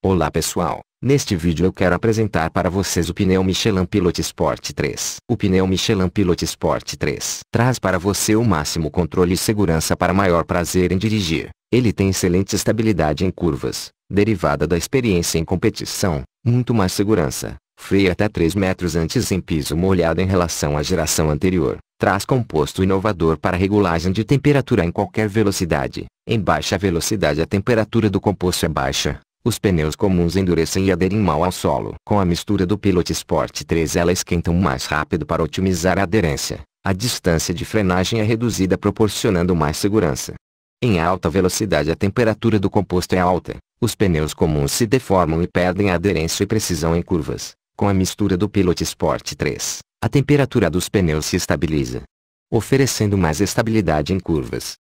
Olá pessoal, neste vídeo eu quero apresentar para vocês o pneu Michelin Pilot Sport 3. O pneu Michelin Pilot Sport 3 traz para você o máximo controle e segurança para maior prazer em dirigir. Ele tem excelente estabilidade em curvas, derivada da experiência em competição, muito mais segurança, freia até 3 metros antes em piso molhado em relação à geração anterior, traz composto inovador para regulagem de temperatura em qualquer velocidade. Em baixa velocidade a temperatura do composto é baixa, os pneus comuns endurecem e aderem mal ao solo. Com a mistura do Pilot Sport 3 ela esquentam mais rápido para otimizar a aderência. A distância de frenagem é reduzida proporcionando mais segurança. Em alta velocidade a temperatura do composto é alta. Os pneus comuns se deformam e perdem a aderência e precisão em curvas. Com a mistura do Pilot Sport 3, a temperatura dos pneus se estabiliza, oferecendo mais estabilidade em curvas.